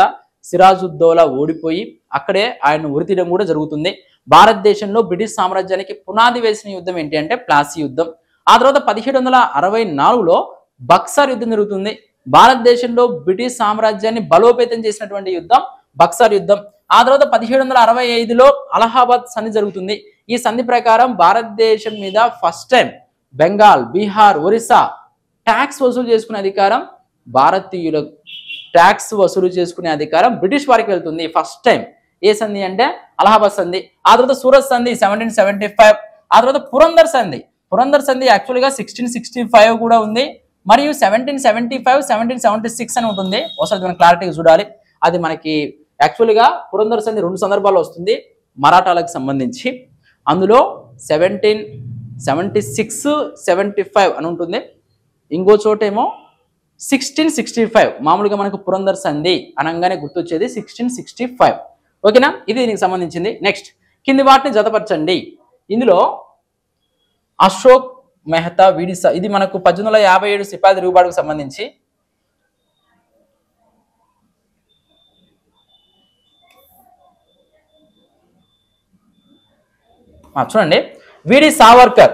సిరాజుద్దౌలా ఓడిపోయి అక్కడే ఆయన ఉరితీయడం కూడా జరుగుతుంది భారతదేశంలో బ్రిటిష్ సామ్రాజ్యానికి పునాది వేసిన యుద్ధం ఏంటి అంటే ప్లాసీ యుద్ధం ఆ తర్వాత పదిహేడు వందల అరవై నాలుగులో బక్సార్ యుద్ధం జరుగుతుంది భారతదేశంలో బ్రిటిష్ సామ్రాజ్యాన్ని బలోపేతం చేసినటువంటి యుద్ధం బక్సార్ యుద్ధం ఆ తర్వాత పదిహేడు వందల అరవై ఐదులో అలహాబాద్ సంధి జరుగుతుంది ఈ సంధి ప్రకారం భారతదేశం మీద first time Bengal Bihar Orissa tax వసూలు చేసుకునే అధికారం భారతీయులకు ట్యాక్స్ వసూలు చేసుకునే అధికారం బ్రిటిష్ వారికి వెళ్తుంది ఫస్ట్ టైం ఏ సంధి అంటే అలహాబాద్ సంధి ఆ తర్వాత సూరత్ సంధి సెవెంటీన్ సెవెంటీ ఫైవ్ ఆ తర్వాత పురందర్ సంధి పురందర్ సంధి యాక్చువల్గా సిక్స్టీన్ సిక్స్టీ ఫైవ్ కూడా ఉంది మరియు seventeen seventy five seventeen seventy six అని ఉంటుంది ఒకసారి మనం క్లారిటీగా చూడాలి అది మనకి యాక్చువల్గా పురందర్ సంధి రెండు సందర్భాల్లో వస్తుంది మరాఠాలకు సంబంధించి అందులో seventeen seventy six seventy five అని ఉంటుంది ఇంకో చోటేమో సిక్స్టీన్ సిక్స్టీ ఫైవ్ మామూలుగా మనకు పురందర్ సంధి అనగానే గుర్తొచ్చేది సిక్స్టీన్ సిక్స్టీ ఫైవ్ ఓకేనా ఇది దీనికి సంబంధించింది నెక్స్ట్ కింది వాటిని జతపరచండి ఇందులో అశోక్ మెహతా వీడిసా ఇది మనకు పద్దెనిమిది వందల యాభై ఏడు సిపాది రూబాడుకు సంబంధించి చూడండి విడి సావర్కర్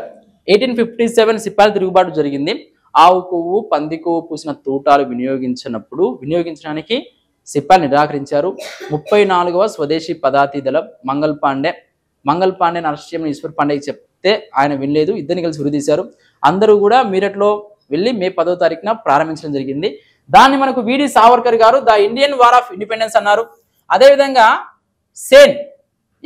ఎయిటీన్ ఫిఫ్టీ సెవెన్ సిపాయి తిరుగుబాటు జరిగింది ఆవు కొవ్వు పంది కొవ్వు పూసిన తూటాలు వినియోగించినప్పుడు వినియోగించడానికి సిప్పల్ నిరాకరించారు ముప్పై నాలుగవ స్వదేశీ పదాతి దళం మంగల్ పాండే మంగల్ పాండే నరసింహ ఈశ్వర్ పాండేకి చెప్తే ఆయన వినలేదు ఇద్దరిని కలిసి ఉరిదీశారు అందరూ కూడా మీరట్లో వెళ్ళి మే పదో తారీఖున ప్రారంభించడం జరిగింది దాన్ని మనకు వీడి సావర్కర్ గారు the Indian war of independence అన్నారు అదేవిధంగా సేన్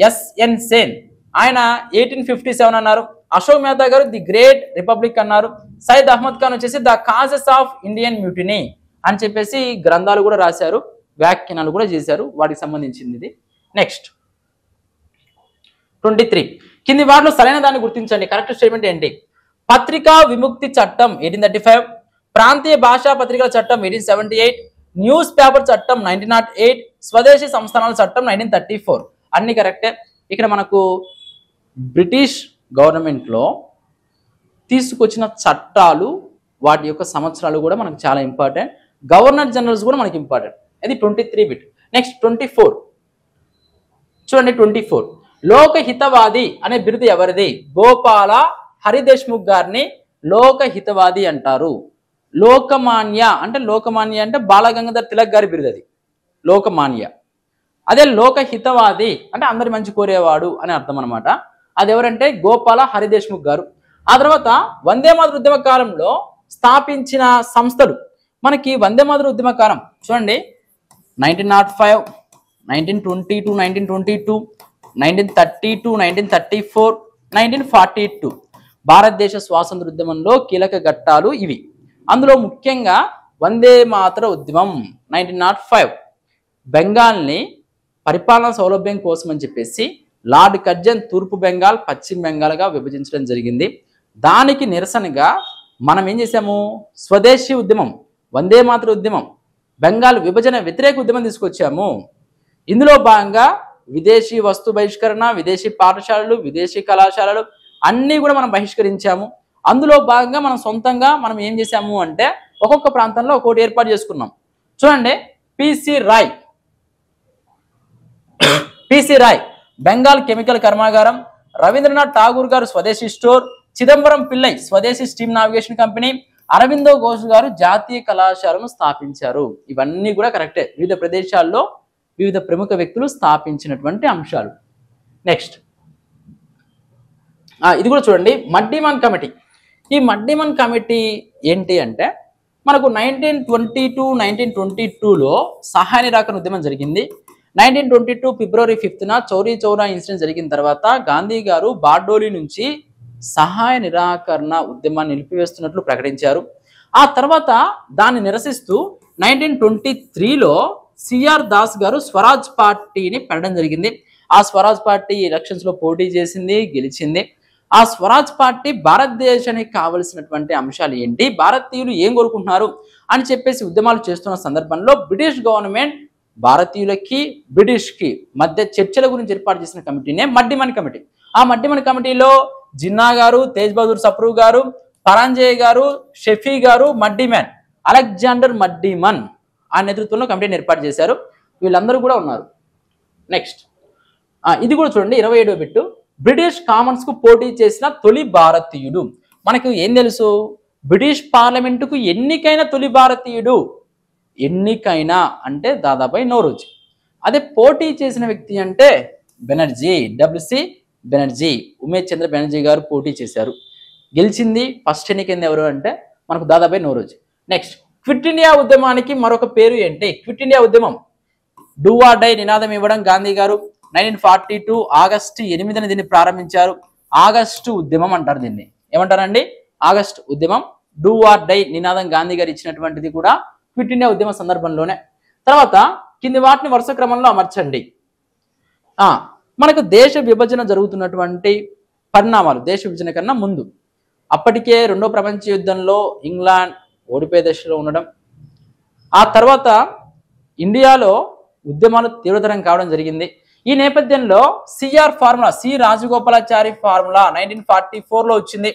ఎస్ఎన్ సేన్ ఆయన ఎయిటీన్ ఫిఫ్టీ సెవెన్ అన్నారు అశోక్ మెహతా గారు ది గ్రేట్ రిపబ్లిక్ అన్నారు సైద్ అహ్మద్ ఖాన్ వచ్చేసి the causes of Indian mutiny అని చెప్పేసి గ్రంథాలు కూడా రాశారు వ్యాఖ్యానాలు కూడా చేశారు వాటికి సంబంధించింది ఇది నెక్స్ట్ ట్వంటీ త్రీ కింది వాటిలో సరైన దాన్ని గుర్తించండి కరెక్ట్ స్టేట్మెంట్ ఏంటి పత్రికా విముక్తి చట్టం ఎయిటీన్ థర్టీ ఫైవ్ ప్రాంతీయ భాషా పత్రికల చట్టం eighteen seventy eight newspaper చట్టం నైన్టీన్ నాట్ ఎయిట్ స్వదేశీ సంస్థానాల చట్టం నైన్టీన్ థర్టీ ఫోర్ అన్ని కరెక్టే ఇక్కడ మనకు బ్రిటిష్ గవర్నమెంట్లో తీసుకొచ్చిన చట్టాలు వాటి యొక్క సంవత్సరాలు కూడా మనకు చాలా ఇంపార్టెంట్ గవర్నర్ జనరల్స్ కూడా మనకి ఇంపార్టెంట్ అది twenty three bit next twenty four చూడండి ట్వంటీ ఫోర్ లోకహితవాది అనే బిరుదు ఎవరిది గోపాల హరిదేశ్ముఖ్ గారిని లోకహితవాది అంటారు లోకమాన్య అంటే లోకమాన్య అంటే బాలగంగాధర్ తిలక్ గారి బిరుదు అది లోకమాన్య అదే లోకహితవాది అంటే అందరి మంచి కోరేవాడు అని అర్థం అనమాట అది ఎవరంటే గోపాల హరిదేశ్ముఖ్ గారు ఆ తర్వాత వందే మాతృ ఉద్యమ కాలంలో స్థాపించిన సంస్థలు మనకి వందే మాతృ ఉద్యమ కాలం చూడండి nineteen naught five nineteen twenty two nineteen twenty two nineteen thirty two nineteen thirty four nineteen forty two భారతదేశ స్వాతంత్ర ఉద్యమంలో కీలక ఘట్టాలు ఇవి అందులో ముఖ్యంగా వందే మాతర ఉద్యమం నైన్టీన్ నాట్ ఫైవ్ బెంగాల్ని పరిపాలన సౌలభ్యం కోసం అని చెప్పేసి లార్డ్ కర్జన్ తూర్పు బెంగాల్ పశ్చిమ బెంగాల్గా విభజించడం జరిగింది దానికి నిరసనగా మనం ఏం చేసాము స్వదేశీ ఉద్యమం వందే మాతృ ఉద్యమం బెంగాల్ విభజన వ్యతిరేక ఉద్యమం తీసుకొచ్చాము ఇందులో భాగంగా విదేశీ వస్తు బహిష్కరణ విదేశీ పాఠశాలలు విదేశీ కళాశాలలు అన్నీ కూడా మనం బహిష్కరించాము అందులో భాగంగా మనం సొంతంగా మనం ఏం చేసాము అంటే ఒక్కొక్క ప్రాంతంలో ఒక్కోటి ఏర్పాటు చేసుకున్నాం చూడండి P C Roy P C Roy Bengal chemical కర్మాగారం Rabindranath Tagore garu Swadeshi store Chidambaram Pillai Swadeshi steam navigation company Aurobindo Ghosh garu జాతీయ కళాశాలను స్థాపించారు ఇవన్నీ కూడా కరెక్టే వివిధ ప్రదేశాల్లో వివిధ ప్రముఖ వ్యక్తులు స్థాపించినటువంటి అంశాలు నెక్స్ట్ ఇది కూడా చూడండి మడ్డీమన్ కమిటీ ఈ మడ్డీమన్ కమిటీ ఏంటి అంటే మనకు nineteen twenty two nineteen twenty టూలో సహాయ నిరాకరణ ఉద్యమం జరిగింది నైన్టీన్ ట్వంటీ టూ ఫిబ్రవరి ఫిఫ్త్న చౌరీ చౌరా ఇన్సిడెంట్ జరిగిన తర్వాత గాంధీ గారు బార్డోలి నుంచి సహాయ నిరాకరణ ఉద్యమాన్ని నిలిపివేస్తున్నట్లు ప్రకటించారు ఆ తర్వాత దాన్ని నిరసిస్తూ నైన్టీన్ ట్వంటీ త్రీలో సిఆర్ దాస్ గారు స్వరాజ్ పార్టీని పెట్టడం జరిగింది ఆ స్వరాజ్ పార్టీ ఎలక్షన్స్లో పోటీ చేసింది గెలిచింది ఆ స్వరాజ్ పార్టీ భారతదేశానికి కావలసినటువంటి అంశాలు ఏంటి భారతీయులు ఏం కోరుకుంటున్నారు అని చెప్పేసి ఉద్యమాలు చేస్తున్న సందర్భంలో బ్రిటిష్ గవర్నమెంట్ భారతీయులకి బ్రిటిష్కి మధ్య చర్చల గురించి ఏర్పాటు చేసిన కమిటీనే మడ్డిమన్ కమిటీ ఆ మడ్డిమన్ కమిటీలో జిన్నా గారు తేజ్ బహదూర్ సప్రూ గారు పరాంజయ్ గారు షెఫీ గారు మడ్డిమన్ అలెగ్జాండర్ మడ్డిమన్ ఆ నేతృత్వంలో కమిటీని ఏర్పాటు చేశారు వీళ్ళందరూ కూడా ఉన్నారు నెక్స్ట్ ఇది కూడా చూడండి ఇరవై ఏడో బిట్టు బ్రిటిష్ కామన్స్కు పోటీ చేసిన తొలి భారతీయుడు మనకు ఏం తెలుసు బ్రిటిష్ పార్లమెంటుకు ఎన్నికైన తొలి భారతీయుడు ఎన్నికైనా అంటే దాదాపై నోరుజ్ అదే పోటీ చేసిన వ్యక్తి అంటే బెనర్జీ డబ్ల్యూసి బెనర్జీ ఉమేష్ చంద్ర బెనర్జీ గారు పోటీ చేశారు గెలిచింది ఫస్ట్ ఎన్నికైంది ఎవరు అంటే మనకు Dadabhai Naoroji next quit India ఉద్యమానికి మరొక పేరు ఏంటి క్విట్ ఇండియా ఉద్యమం డూ ఆర్ డై నినాదం ఇవ్వడం Gandhi garu nineteen forty two August ఎనిమిదిని దీన్ని ప్రారంభించారు ఆగస్టు ఉద్యమం అంటారు దీన్ని ఏమంటారండి ఆగస్టు ఉద్యమం డూ ఆర్ డై నినాదం గాంధీ గారు ఇచ్చినటువంటిది కూడా క్విట్ ఇండియా ఉద్యమ సందర్భంలోనే తర్వాత కింది వాటిని వరుస క్రమంలో అమర్చండి మనకు దేశ విభజన జరుగుతున్నటువంటి పరిణామాలు దేశ విభజన కన్నా ముందు అప్పటికే రెండో ప్రపంచ యుద్ధంలో ఇంగ్లాండ్ ఓడిపోయే దశలో ఉండడం ఆ తర్వాత ఇండియాలో ఉద్యమాలు తీవ్రతరం కావడం జరిగింది ఈ నేపథ్యంలో C R formula C Rajagopalachari formula nineteen forty ఫోర్లో వచ్చింది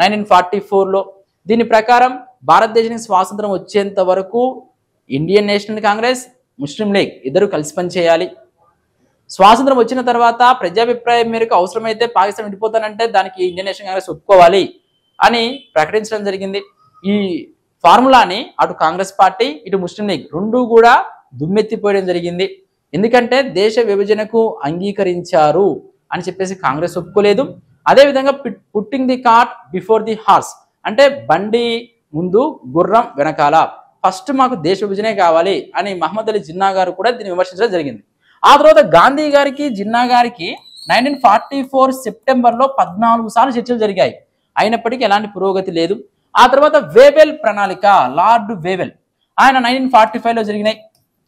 నైన్టీన్ ఫార్టీ ఫోర్లో దీని ప్రకారం భారతదేశానికి స్వాతంత్రం వచ్చేంత వరకు ఇండియన్ నేషనల్ కాంగ్రెస్ ముస్లిం లీగ్ ఇద్దరు కలిసి పనిచేయాలి స్వాతంత్రం వచ్చిన తర్వాత ప్రజాభిప్రాయం మేరకు అవసరమైతే పాకిస్తాన్ విడిపోతానంటే దానికి ఇండియన్ నేషనల్ కాంగ్రెస్ ఒప్పుకోవాలి అని ప్రకటించడం జరిగింది ఈ ఫార్ములాని అటు కాంగ్రెస్ పార్టీ ఇటు ముస్లిం లీగ్ రెండు కూడా దుమ్మెత్తిపోయడం జరిగింది ఎందుకంటే దేశ విభజనకు అంగీకరించారు అని చెప్పేసి కాంగ్రెస్ ఒప్పుకోలేదు అదేవిధంగా putting the cart before the horse అంటే బండి ముందు గుర్రం వెనకాల ఫస్ట్ మాకు దేశ విభజనే కావాలి అని మహమ్మద్ అలీ జిన్నా గారు కూడా దీన్ని విమర్శించడం జరిగింది ఆ తర్వాత గాంధీ గారికి జిన్నా గారికి నైన్టీన్ ఫార్టీ ఫోర్ సెప్టెంబర్లో పద్నాలుగు సార్లు చర్చలు జరిగాయి అయినప్పటికీ ఎలాంటి పురోగతి లేదు ఆ తర్వాత వేవెల్ ప్రణాళిక లార్డ్ వేవెల్ ఆయన నైన్టీన్ ఫార్టీ ఫైవ్లో జరిగినాయి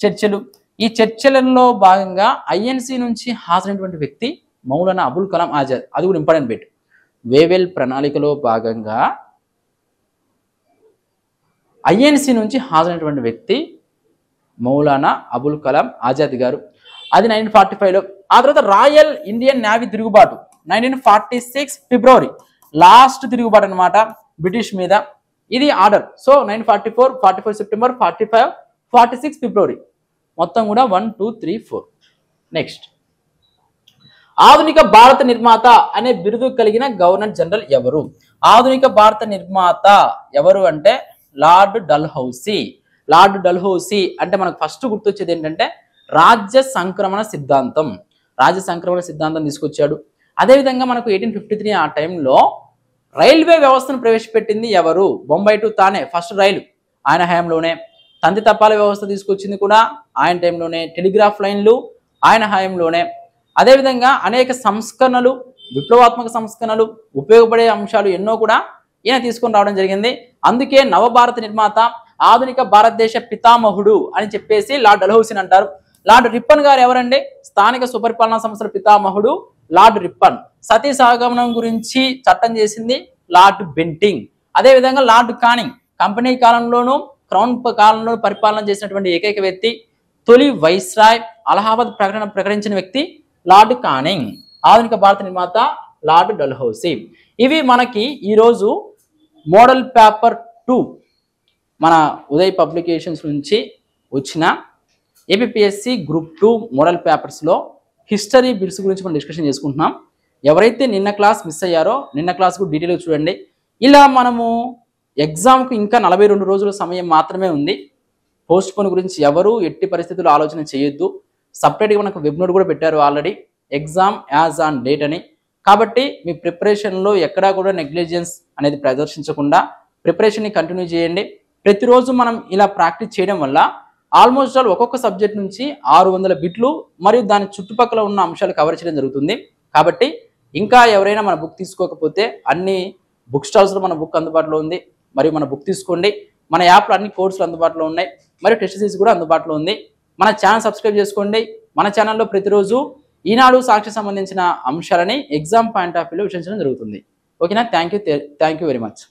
చర్చలు ఈ చర్చలలో భాగంగా ఐఎన్సి నుంచి హాజరైనటువంటి వ్యక్తి మౌలానా అబుల్ కలాం ఆజాద్ అది కూడా ఇంపార్టెంట్ బెట్ వేవెల్ ప్రణాళికలో భాగంగా ఐఎన్సి నుంచి హాజరైనటువంటి వ్యక్తి మౌలానా అబుల్ కలాం ఆజాద్ గారు అది నైన్టీన్ ఫార్టీ ఫైవ్లో ఆ తర్వాత రాయల్ ఇండియన్ నావీ తిరుగుబాటు nineteen forty six February last తిరుగుబాటు అనమాట బ్రిటిష్ మీద ఇది order so nine forty four forty four September forty five forty six February మొత్తం కూడా one two three four next ఆధునిక భారత నిర్మాత అనే బిరుదు కలిగిన గవర్నర్ జనరల్ ఎవరు ఆధునిక భారత నిర్మాత ఎవరు అంటే లార్డ్ డల్హౌసీ లార్డ్ డల్హౌసీ అంటే మనకు ఫస్ట్ గుర్తొచ్చేది ఏంటంటే రాజ్య సంక్రమణ సిద్ధాంతం రాజ్య సంక్రమణ సిద్ధాంతం తీసుకొచ్చాడు అదేవిధంగా మనకు ఎయిటీన్ ఫిఫ్టీ త్రీ ఆ టైంలో రైల్వే వ్యవస్థను ప్రవేశపెట్టింది ఎవరు బొంబాయి టు తానే ఫస్ట్ రైలు ఆయన హయాంలోనే తంతి తప్పాల వ్యవస్థ తీసుకొచ్చింది కూడా ఆయన టైంలోనే టెలిగ్రాఫ్ లైన్లు ఆయన హయాంలోనే అదేవిధంగా అనేక సంస్కరణలు విప్లవాత్మక సంస్కరణలు ఉపయోగపడే అంశాలు ఎన్నో కూడా ఈయన తీసుకుని రావడం జరిగింది అందుకే నవభారత నిర్మాత ఆధునిక భారతదేశ పితామహుడు అని చెప్పేసి లార్డ్ డల్హౌసిన్ అంటారు లార్డ్ రిప్పన్ గారు ఎవరండి స్థానిక సుపరిపాలనా సంస్థల పితామహుడు లార్డ్ రిప్పన్ సతీ సాగమనం గురించి చట్టం చేసింది లార్డ్ బెంటింగ్ అదేవిధంగా లార్డ్ కానింగ్ కంపెనీ కాలంలోనూ క్రౌన్ కాలంలోనూ పరిపాలన చేసినటువంటి ఏకైక వ్యక్తి తొలి వైస్రాయ్ అలహాబాద్ ప్రకటన ప్రకటించిన వ్యక్తి లార్డ్ కానింగ్ ఆధునిక భారత నిర్మాత లార్డ్ డల్హౌసీ ఇవి మనకి ఈరోజు మోడల్ పేపర్ టూ మన ఉదయ్ పబ్లికేషన్స్ నుంచి వచ్చిన ఏపీఎస్సి గ్రూప్ టూ మోడల్ పేపర్స్లో హిస్టరీ బిల్స్ గురించి మనం డిస్కషన్ చేసుకుంటున్నాం ఎవరైతే నిన్న క్లాస్ మిస్ అయ్యారో నిన్న క్లాస్కు డీటెయిల్గా చూడండి ఇలా మనము ఎగ్జామ్కు ఇంకా నలభై రెండు రోజుల సమయం మాత్రమే ఉంది పోస్ట్ పోన్ గురించి ఎవరు ఎట్టి పరిస్థితుల్లో ఆలోచన చేయొద్దు సపరేట్గా మనకు వెబ్నోట్ కూడా పెట్టారు already exam as on date అని కాబట్టి మీ ప్రిపరేషన్లో ఎక్కడా కూడా నెగ్లిజెన్స్ అనేది ప్రదర్శించకుండా ప్రిపరేషన్ని కంటిన్యూ చేయండి ప్రతిరోజు మనం ఇలా ప్రాక్టీస్ చేయడం వల్ల ఆల్మోస్ట్ ఆల్ ఒక్కొక్క సబ్జెక్ట్ నుంచి ఆరు వందల బిట్లు మరియు దాని చుట్టుపక్కల ఉన్న అంశాలు కవర్ చేయడం జరుగుతుంది కాబట్టి ఇంకా ఎవరైనా మన బుక్ తీసుకోకపోతే అన్ని బుక్ స్టాల్స్లో మన బుక్ అందుబాటులో ఉంది మరియు మన బుక్ తీసుకోండి మన యాప్లో అన్ని కోర్సులు అందుబాటులో ఉన్నాయి మరియు టెస్ట్ సిరీస్ కూడా అందుబాటులో ఉంది మన ఛానల్ సబ్స్క్రైబ్ చేసుకోండి మన ఛానల్లో ప్రతిరోజు ఈనాడు సాక్షి సంబంధించిన అంశాలని ఎగ్జామ్ పాయింట్ ఆఫ్ వ్యూలో విషయించడం జరుగుతుంది ఓకేనా thank you thank you very much